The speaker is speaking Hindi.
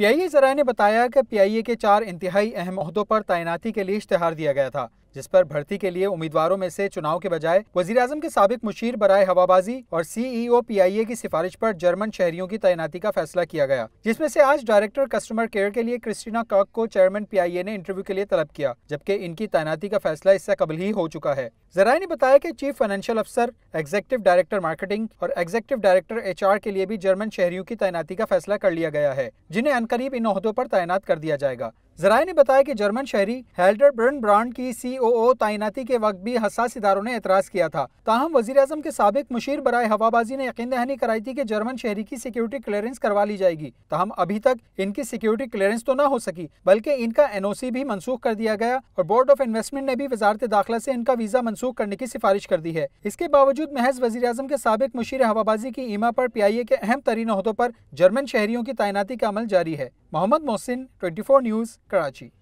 पीआईए जराये ने बताया कि पीआईए के चार इंतहाई अहम अहदों पर तैनाती के लिए इश्तहार दिया गया था जिस पर भर्ती के लिए उम्मीदवारों में से चुनाव के बजाय वजीर के सबक मुशीर बरए हवाबाजी और सीईओ पीआईए e की सिफारिश पर जर्मन शहरियों की तैनाती का फैसला किया गया जिसमें से आज डायरेक्टर कस्टमर केयर के लिए क्रिस्टीना कॉक को चेयरमैन पीआईए ने इंटरव्यू के लिए तलब किया जबकि इनकी तैनाती का फैसला इससे कबल ही हो चुका है जराये ने बताया की चीफ फाइनेंशियल अफसर एग्जेक्टिव डायरेक्टर मार्केटिंग और एग्जेक्टिव डायरेक्टर एच के लिए भी जर्मन शहरियों की तैनाती का फैसला कर लिया गया है जिन्हें अनकरीब इन अहदों पर तैनात कर दिया जाएगा जराये ने बताया कि जर्मन शहरी हेल्डर ब्रन ब्रांड की सीओओ तैनाती के वक्त भी हसास इदारों ने एतराज किया था ताहम वजी अजम के सबक मुशीर बरए हवाबाजी ने यकीन दहानी कराई थी कि जर्मन शहरी की सिक्योरिटी क्लियरेंस करवा ली जाएगी ताहम अभी तक इनकी सिक्योरिटी क्लियरेंस तो न हो सकी बल्कि इनका एन ओ सी भी मनसूख कर दिया गया और बोर्ड ऑफ इन्वेस्टमेंट ने भी वजारत दाखिला ऐसी इनका वीजा मनसूख करने की सिफारिश कर दी है इसके बावजूद महज वजी अजम के सबक मुशीर हवाबाजी की ईमा आरोप पी आई ए के अहम तरीन अहदों पर जर्मन शहरियों की तैनाती का अमल जारी है Mohammad Mohsin twenty news Karachi.